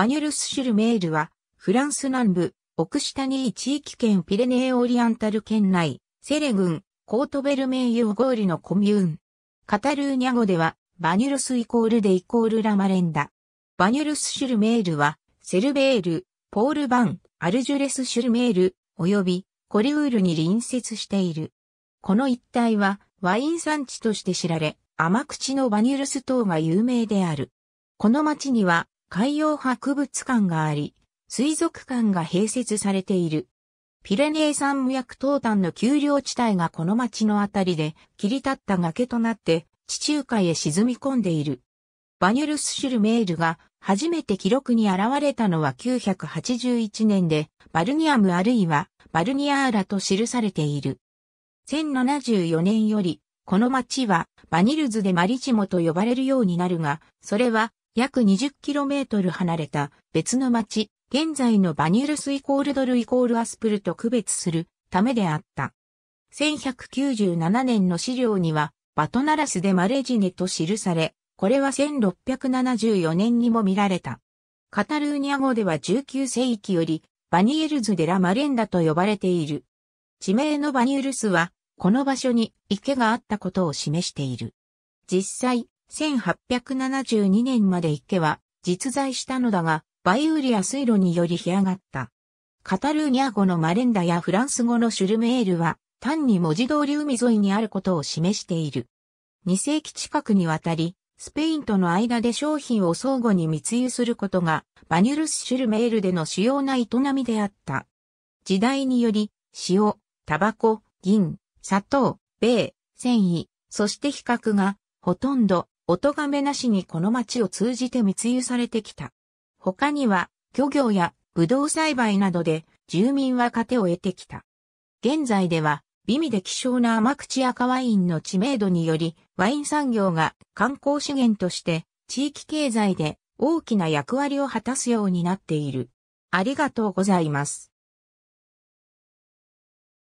バニュルスシュルメールは、フランス南部、オクシタニー地域圏ピレネーオリアンタル県内、セレ郡、コートベルメイユーゴールのコミューン。カタルーニャ語では、バニュルスイコールでイコールラマレンダ。バニュルスシュルメールは、セルベール、ポールバン、アルジュレスシュルメール、及びコリウールに隣接している。この一帯は、ワイン産地として知られ、甘口のバニュルス島が有名である。この町には、海洋博物館があり、水族館が併設されている。ピレネー山無役東端の丘陵地帯がこの町のあたりで切り立った崖となって地中海へ沈み込んでいる。バニュルスシュルメールが初めて記録に現れたのは981年で、バルニアムあるいはバルニアーラと記されている。1074年より、この町はバニルズでマリチモと呼ばれるようになるが、それは約 20km 離れた別の町、現在のバニュルスイコールドルイコールアスプルと区別するためであった。1197年の資料には、バトナラスでマレジネと記され、これは1674年にも見られた。カタルーニャ語では19世紀より、バニエルズ・デラ・マレンダと呼ばれている。地名のバニュルスは、この場所に池があったことを示している。実際、1872年まで池は実在したのだが、バイウリア水路により干上がった。カタルーニャ語のマレンダやフランス語のシュルメールは、単に文字通り海沿いにあることを示している。2世紀近くにわたり、スペインとの間で商品を相互に密輸することが、バニュルス・シュルメールでの主要な営みであった。時代により、塩、タバコ、銀、砂糖、米、繊維、そして比較が、ほとんどお咎めなしにこの町を通じて密輸されてきた。他には、漁業やぶどう栽培などで住民は糧を得てきた。現在では、美味で希少な甘口赤ワインの知名度により、ワイン産業が観光資源として地域経済で大きな役割を果たすようになっている。ありがとうございます。